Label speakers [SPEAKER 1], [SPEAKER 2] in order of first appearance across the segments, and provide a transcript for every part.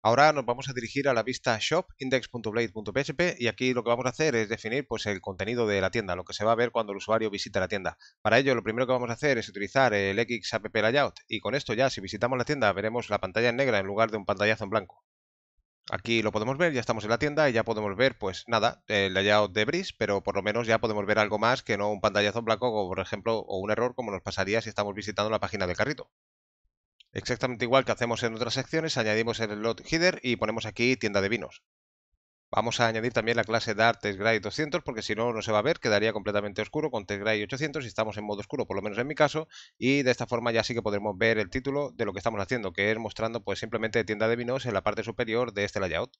[SPEAKER 1] Ahora nos vamos a dirigir a la vista shop index.blade.php y aquí lo que vamos a hacer es definir pues, el contenido de la tienda, lo que se va a ver cuando el usuario visita la tienda. Para ello lo primero que vamos a hacer es utilizar el XApp layout y con esto ya si visitamos la tienda veremos la pantalla en negra en lugar de un pantallazo en blanco. Aquí lo podemos ver, ya estamos en la tienda y ya podemos ver, pues nada, el layout de Breeze, pero por lo menos ya podemos ver algo más que no un pantallazo en blanco, o por ejemplo, o un error como nos pasaría si estamos visitando la página del carrito. Exactamente igual que hacemos en otras secciones, añadimos el lot header y ponemos aquí tienda de vinos. Vamos a añadir también la clase Dart grade 200 porque si no, no se va a ver, quedaría completamente oscuro con TestGrade 800 si estamos en modo oscuro, por lo menos en mi caso, y de esta forma ya sí que podremos ver el título de lo que estamos haciendo, que es mostrando pues simplemente tienda de vinos en la parte superior de este layout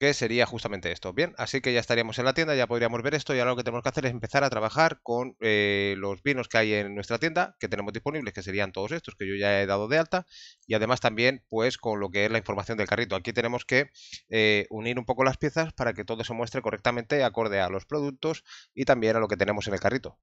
[SPEAKER 1] que sería justamente esto. Bien, así que ya estaríamos en la tienda, ya podríamos ver esto y ahora lo que tenemos que hacer es empezar a trabajar con eh, los vinos que hay en nuestra tienda, que tenemos disponibles, que serían todos estos que yo ya he dado de alta y además también pues con lo que es la información del carrito. Aquí tenemos que eh, unir un poco las piezas para que todo se muestre correctamente acorde a los productos y también a lo que tenemos en el carrito.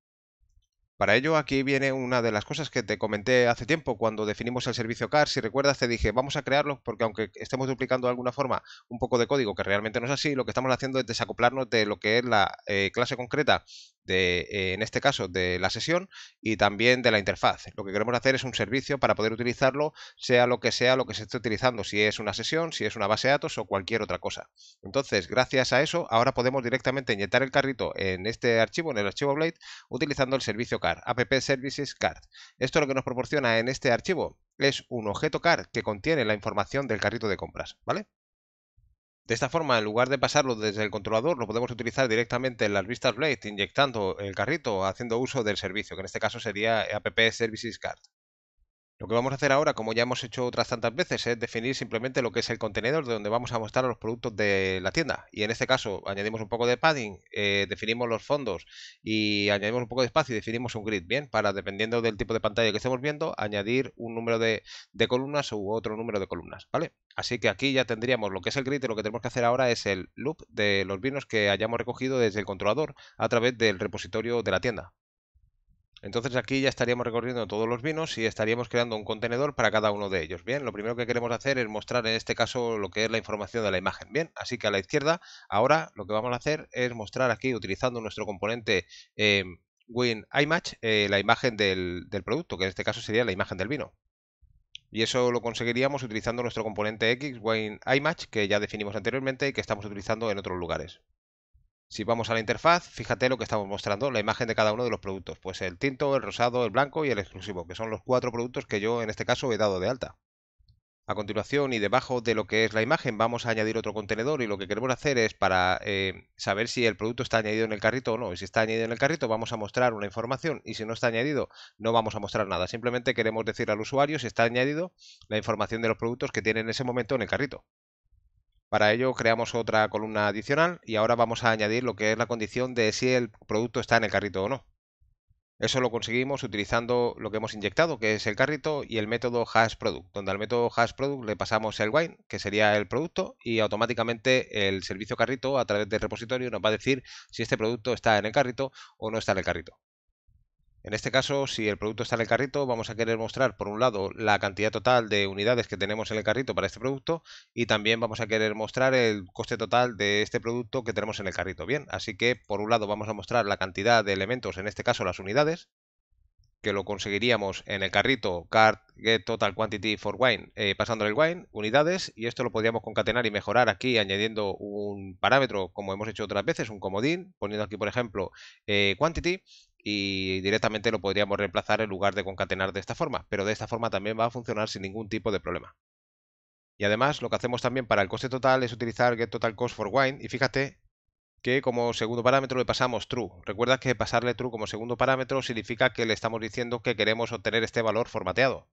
[SPEAKER 1] Para ello aquí viene una de las cosas que te comenté hace tiempo cuando definimos el servicio CAR. Si recuerdas te dije vamos a crearlo porque aunque estemos duplicando de alguna forma un poco de código que realmente no es así, lo que estamos haciendo es desacoplarnos de lo que es la eh, clase concreta eh, en este caso, de la sesión y también de la interfaz. Lo que queremos hacer es un servicio para poder utilizarlo, sea lo que sea lo que se esté utilizando, si es una sesión, si es una base de datos o cualquier otra cosa. Entonces, gracias a eso, ahora podemos directamente inyectar el carrito en este archivo, en el archivo Blade, utilizando el servicio CAR, app services card. Esto lo que nos proporciona en este archivo es un objeto car que contiene la información del carrito de compras, ¿vale? De esta forma, en lugar de pasarlo desde el controlador, lo podemos utilizar directamente en las vistas Blade, inyectando el carrito, o haciendo uso del servicio, que en este caso sería App Services Card. Lo que vamos a hacer ahora, como ya hemos hecho otras tantas veces, es definir simplemente lo que es el contenedor de donde vamos a mostrar los productos de la tienda. Y en este caso añadimos un poco de padding, eh, definimos los fondos y añadimos un poco de espacio y definimos un grid, ¿bien? Para, dependiendo del tipo de pantalla que estemos viendo, añadir un número de, columnas u otro número de columnas, ¿vale? Así que aquí ya tendríamos lo que es el grid y lo que tenemos que hacer ahora es el loop de los vinos que hayamos recogido desde el controlador a través del repositorio de la tienda. Entonces aquí ya estaríamos recorriendo todos los vinos y estaríamos creando un contenedor para cada uno de ellos. Bien, lo primero que queremos hacer es mostrar en este caso lo que es la información de la imagen. Bien, así que a la izquierda ahora lo que vamos a hacer es mostrar aquí utilizando nuestro componente em, WinImage eh, la imagen del, producto, que en este caso sería la imagen del vino. Y eso lo conseguiríamos utilizando nuestro componente X, WinImage, que ya definimos anteriormente y que estamos utilizando en otros lugares. Si vamos a la interfaz, fíjate lo que estamos mostrando, la imagen de cada uno de los productos. Pues el tinto, el rosado, el blanco y el exclusivo, que son los cuatro productos que yo en este caso he dado de alta. A continuación y debajo de lo que es la imagen vamos a añadir otro contenedor y lo que queremos hacer es para eh, saber si el producto está añadido en el carrito o no. Y si está añadido en el carrito vamos a mostrar una información y si no está añadido no vamos a mostrar nada. Simplemente queremos decir al usuario si está añadido la información de los productos que tiene en ese momento en el carrito. Para ello creamos otra columna adicional y ahora vamos a añadir lo que es la condición de si el producto está en el carrito o no. Eso lo conseguimos utilizando lo que hemos inyectado, que es el carrito, y el método hashProduct, donde al método hashProduct le pasamos el wine, que sería el producto, y automáticamente el servicio carrito a través del repositorio nos va a decir si este producto está en el carrito o no está en el carrito. En este caso, si el producto está en el carrito, vamos a querer mostrar, por un lado, la cantidad total de unidades que tenemos en el carrito para este producto y también vamos a querer mostrar el coste total de este producto que tenemos en el carrito. Bien, así que, por un lado, vamos a mostrar la cantidad de elementos, en este caso las unidades, que lo conseguiríamos en el carrito cart get total quantity for wine, eh, pasándole el wine, unidades, y esto lo podríamos concatenar y mejorar aquí añadiendo un parámetro como hemos hecho otras veces, un comodín, poniendo aquí por ejemplo eh, quantity, y directamente lo podríamos reemplazar en lugar de concatenar de esta forma, pero de esta forma también va a funcionar sin ningún tipo de problema. Y además lo que hacemos también para el coste total es utilizar wine y fíjate que como segundo parámetro le pasamos true. Recuerda que pasarle true como segundo parámetro significa que le estamos diciendo que queremos obtener este valor formateado.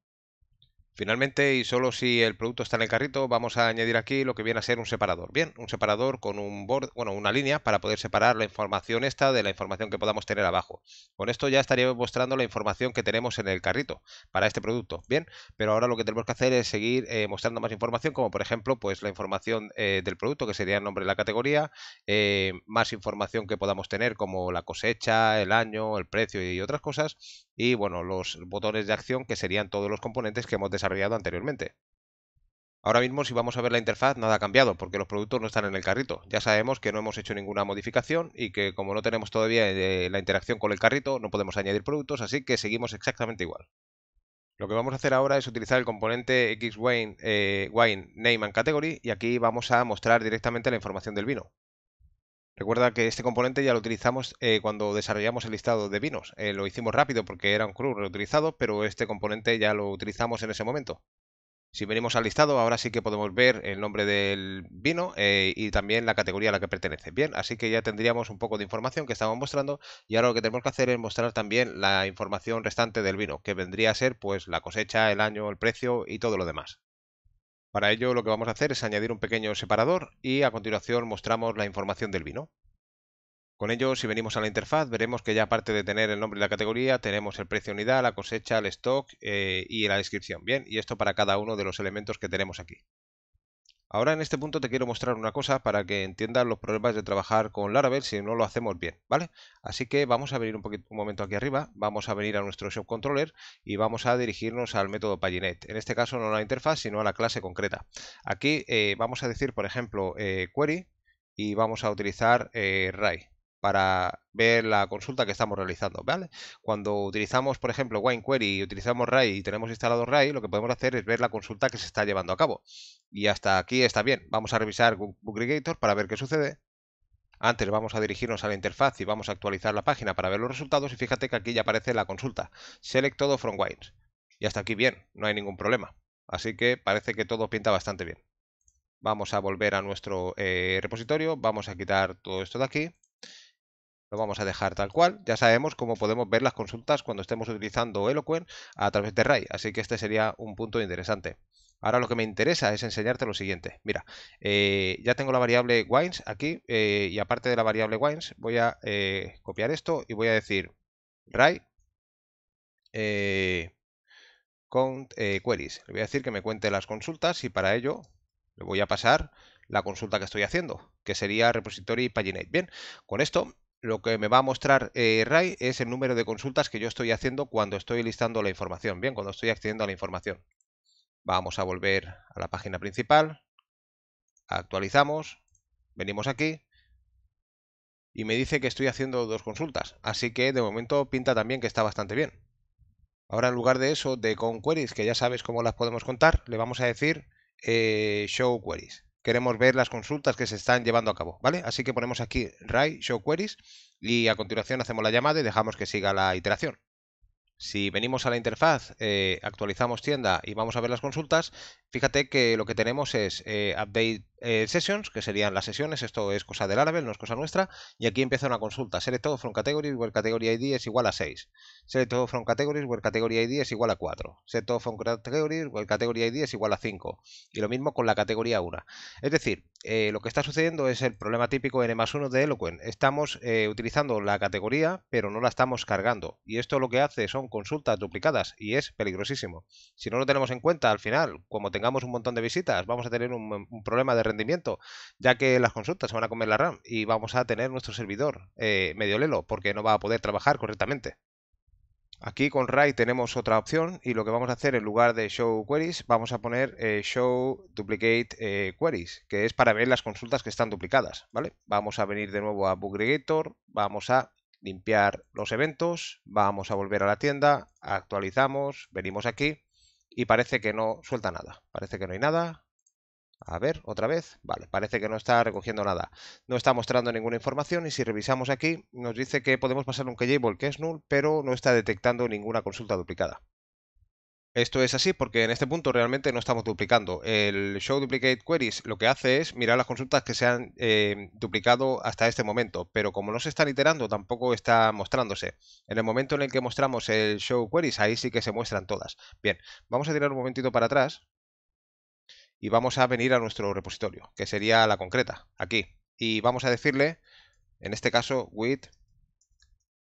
[SPEAKER 1] Finalmente, y solo si el producto está en el carrito, vamos a añadir aquí lo que viene a ser un separador. Bien, un separador con un bueno, una línea para poder separar la información esta de la información que podamos tener abajo. Con esto ya estaríamos mostrando la información que tenemos en el carrito para este producto. Bien, pero ahora lo que tenemos que hacer es seguir eh, mostrando más información, como por ejemplo, pues la información eh, del producto, que sería el nombre de la categoría, eh, más información que podamos tener, como la cosecha, el año, el precio y otras cosas. Y bueno, los botones de acción, que serían todos los componentes que hemos desarrollado desarrollado anteriormente. Ahora mismo si vamos a ver la interfaz nada ha cambiado porque los productos no están en el carrito. Ya sabemos que no hemos hecho ninguna modificación y que como no tenemos todavía eh, la interacción con el carrito no podemos añadir productos, así que seguimos exactamente igual. Lo que vamos a hacer ahora es utilizar el componente XWine eh, Name and Category y aquí vamos a mostrar directamente la información del vino. Recuerda que este componente ya lo utilizamos eh, cuando desarrollamos el listado de vinos. Eh, lo hicimos rápido porque era un CRU reutilizado, pero este componente ya lo utilizamos en ese momento. Si venimos al listado, ahora sí que podemos ver el nombre del vino eh, y también la categoría a la que pertenece. Bien, así que ya tendríamos un poco de información que estamos mostrando y ahora lo que tenemos que hacer es mostrar también la información restante del vino, que vendría a ser pues la cosecha, el año, el precio y todo lo demás. Para ello lo que vamos a hacer es añadir un pequeño separador y a continuación mostramos la información del vino. Con ello, si venimos a la interfaz, veremos que ya aparte de tener el nombre y la categoría, tenemos el precio unidad, la cosecha, el stock eh, y la descripción. Bien, y esto para cada uno de los elementos que tenemos aquí. Ahora en este punto te quiero mostrar una cosa para que entiendas los problemas de trabajar con Laravel si no lo hacemos bien, ¿vale? Así que vamos a venir un, poquito, un momento aquí arriba, vamos a venir a nuestro Shop Controller y vamos a dirigirnos al método Paginate. En este caso no a la interfaz, sino a la clase concreta. Aquí eh, vamos a decir, por ejemplo, eh, Query y vamos a utilizar eh, Ray para ver la consulta que estamos realizando, ¿vale? Cuando utilizamos, por ejemplo, WineQuery y utilizamos RAI y tenemos instalado RAI, lo que podemos hacer es ver la consulta que se está llevando a cabo. Y hasta aquí está bien. Vamos a revisar Bookregator para ver qué sucede. Antes vamos a dirigirnos a la interfaz y vamos a actualizar la página para ver los resultados y fíjate que aquí ya aparece la consulta. Select todo from Wines. Y hasta aquí bien, no hay ningún problema. Así que parece que todo pinta bastante bien. Vamos a volver a nuestro eh, repositorio, vamos a quitar todo esto de aquí lo vamos a dejar tal cual. Ya sabemos cómo podemos ver las consultas cuando estemos utilizando Eloquent a través de RAI, así que este sería un punto interesante. Ahora lo que me interesa es enseñarte lo siguiente. Mira, eh, ya tengo la variable wines aquí eh, y aparte de la variable wines voy a eh, copiar esto y voy a decir RAI count queries. Le voy a decir que me cuente las consultas y para ello le voy a pasar la consulta que estoy haciendo, que sería repository paginate. Bien, con esto lo que me va a mostrar eh, RAI es el número de consultas que yo estoy haciendo cuando estoy listando la información, bien, cuando estoy accediendo a la información. Vamos a volver a la página principal, actualizamos, venimos aquí y me dice que estoy haciendo dos consultas, así que de momento pinta también que está bastante bien. Ahora en lugar de eso, de con queries, que ya sabes cómo las podemos contar, le vamos a decir eh, show queries queremos ver las consultas que se están llevando a cabo, ¿vale? Así que ponemos aquí RAI Show Queries y a continuación hacemos la llamada y dejamos que siga la iteración. Si venimos a la interfaz, eh, actualizamos tienda y vamos a ver las consultas, fíjate que lo que tenemos es eh, update eh, sessions, que serían las sesiones, esto es cosa del Laravel, no es cosa nuestra, y aquí empieza una consulta, select todo from category, where category ID es igual a 6, select todo from categories, where category ID es igual a 4, select todo from categories, where category ID es igual a 5, y lo mismo con la categoría 1. Es decir, eh, lo que está sucediendo es el problema típico N más 1 de Eloquent, estamos eh, utilizando la categoría, pero no la estamos cargando, y esto lo que hace son consultas duplicadas, y es peligrosísimo. Si no lo tenemos en cuenta, al final, como tengamos un montón de visitas, vamos a tener un, problema de rendimiento, ya que las consultas van a comer la RAM y vamos a tener nuestro servidor eh, medio lelo porque no va a poder trabajar correctamente. Aquí con rai tenemos otra opción y lo que vamos a hacer en lugar de Show Queries vamos a poner eh, Show Duplicate eh, Queries, que es para ver las consultas que están duplicadas. ¿vale? Vamos a venir de nuevo a Bugregator, vamos a limpiar los eventos, vamos a volver a la tienda, actualizamos, venimos aquí y parece que no suelta nada. Parece que no hay nada, a ver, otra vez. Vale, parece que no está recogiendo nada. No está mostrando ninguna información y si revisamos aquí nos dice que podemos pasar un keyable que es null, pero no está detectando ninguna consulta duplicada. Esto es así porque en este punto realmente no estamos duplicando. El show duplicate queries lo que hace es mirar las consultas que se han eh, duplicado hasta este momento, pero como no se están iterando tampoco está mostrándose. En el momento en el que mostramos el show queries ahí sí que se muestran todas. Bien, vamos a tirar un momentito para atrás y vamos a venir a nuestro repositorio, que sería la concreta, aquí. Y vamos a decirle, en este caso, with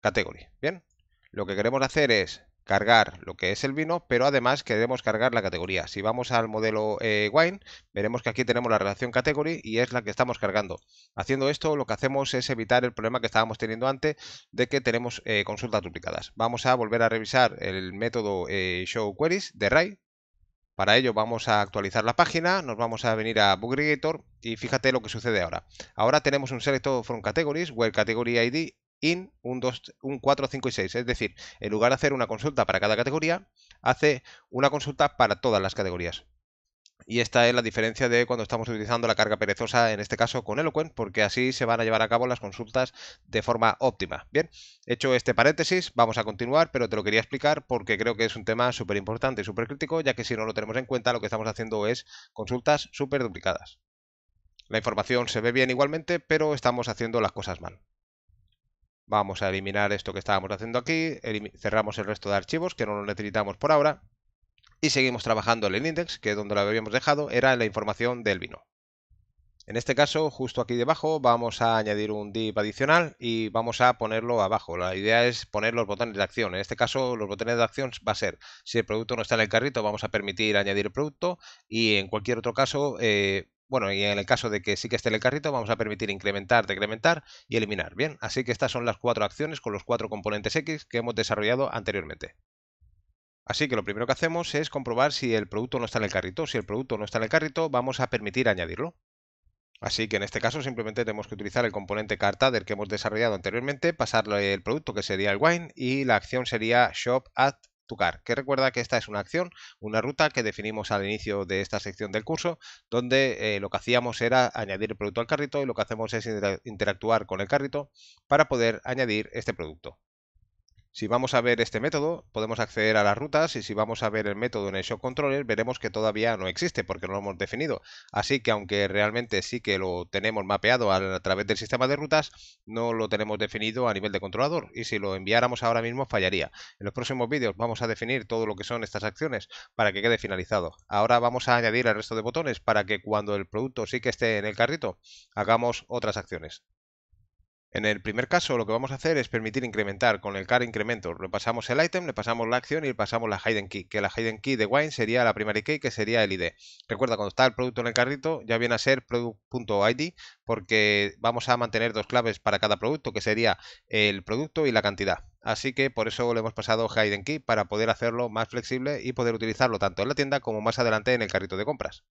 [SPEAKER 1] category. Bien, lo que queremos hacer es cargar lo que es el vino, pero además queremos cargar la categoría. Si vamos al modelo eh, wine, veremos que aquí tenemos la relación category y es la que estamos cargando. Haciendo esto, lo que hacemos es evitar el problema que estábamos teniendo antes de que tenemos eh, consultas duplicadas. Vamos a volver a revisar el método eh, show queries de Ray para ello vamos a actualizar la página, nos vamos a venir a Bugregator y fíjate lo que sucede ahora. Ahora tenemos un SELECT from categories where category ID in 1, 2, 4, 5 y 6. Es decir, en lugar de hacer una consulta para cada categoría, hace una consulta para todas las categorías. Y esta es la diferencia de cuando estamos utilizando la carga perezosa, en este caso con Eloquent, porque así se van a llevar a cabo las consultas de forma óptima. Bien, hecho este paréntesis, vamos a continuar, pero te lo quería explicar porque creo que es un tema súper importante y súper crítico, ya que si no lo tenemos en cuenta, lo que estamos haciendo es consultas súper duplicadas. La información se ve bien igualmente, pero estamos haciendo las cosas mal. Vamos a eliminar esto que estábamos haciendo aquí, cerramos el resto de archivos que no lo necesitamos por ahora y seguimos trabajando en el index, que donde lo habíamos dejado era la información del vino. En este caso, justo aquí debajo, vamos a añadir un div adicional y vamos a ponerlo abajo. La idea es poner los botones de acción. En este caso, los botones de acción va a ser, si el producto no está en el carrito, vamos a permitir añadir el producto y en cualquier otro caso, eh, bueno, y en el caso de que sí que esté en el carrito, vamos a permitir incrementar, decrementar y eliminar. Bien, así que estas son las cuatro acciones con los cuatro componentes X que hemos desarrollado anteriormente. Así que lo primero que hacemos es comprobar si el producto no está en el carrito. Si el producto no está en el carrito, vamos a permitir añadirlo. Así que en este caso simplemente tenemos que utilizar el componente carta del que hemos desarrollado anteriormente, pasarle el producto que sería el wine y la acción sería shop at to car, que recuerda que esta es una acción, una ruta que definimos al inicio de esta sección del curso, donde eh, lo que hacíamos era añadir el producto al carrito y lo que hacemos es interactuar con el carrito para poder añadir este producto. Si vamos a ver este método, podemos acceder a las rutas y si vamos a ver el método en el show controller, veremos que todavía no existe porque no lo hemos definido. Así que aunque realmente sí que lo tenemos mapeado a través del sistema de rutas, no lo tenemos definido a nivel de controlador y si lo enviáramos ahora mismo fallaría. En los próximos vídeos vamos a definir todo lo que son estas acciones para que quede finalizado. Ahora vamos a añadir el resto de botones para que cuando el producto sí que esté en el carrito, hagamos otras acciones. En el primer caso lo que vamos a hacer es permitir incrementar con el car incremento, Le pasamos el item, le pasamos la acción y le pasamos la hidden key, que la hidden key de wine sería la primary key que sería el ID. Recuerda, cuando está el producto en el carrito ya viene a ser product.id porque vamos a mantener dos claves para cada producto, que sería el producto y la cantidad. Así que por eso le hemos pasado hidden key para poder hacerlo más flexible y poder utilizarlo tanto en la tienda como más adelante en el carrito de compras.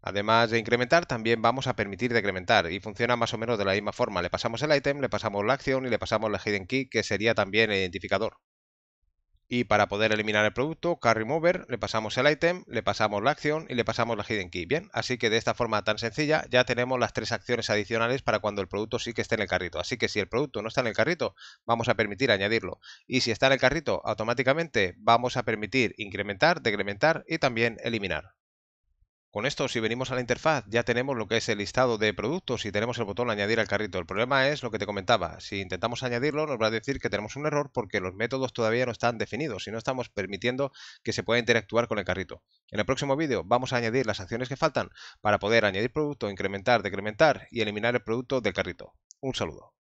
[SPEAKER 1] Además de incrementar, también vamos a permitir decrementar y funciona más o menos de la misma forma. Le pasamos el item, le pasamos la acción y le pasamos la hidden key, que sería también el identificador. Y para poder eliminar el producto, carry mover, le pasamos el item, le pasamos la acción y le pasamos la hidden key. Bien, así que de esta forma tan sencilla ya tenemos las tres acciones adicionales para cuando el producto sí que esté en el carrito. Así que si el producto no está en el carrito, vamos a permitir añadirlo. Y si está en el carrito, automáticamente vamos a permitir incrementar, decrementar y también eliminar. Con esto, si venimos a la interfaz, ya tenemos lo que es el listado de productos y tenemos el botón añadir al carrito. El problema es lo que te comentaba, si intentamos añadirlo nos va a decir que tenemos un error porque los métodos todavía no están definidos y no estamos permitiendo que se pueda interactuar con el carrito. En el próximo vídeo vamos a añadir las acciones que faltan para poder añadir producto, incrementar, decrementar y eliminar el producto del carrito. Un saludo.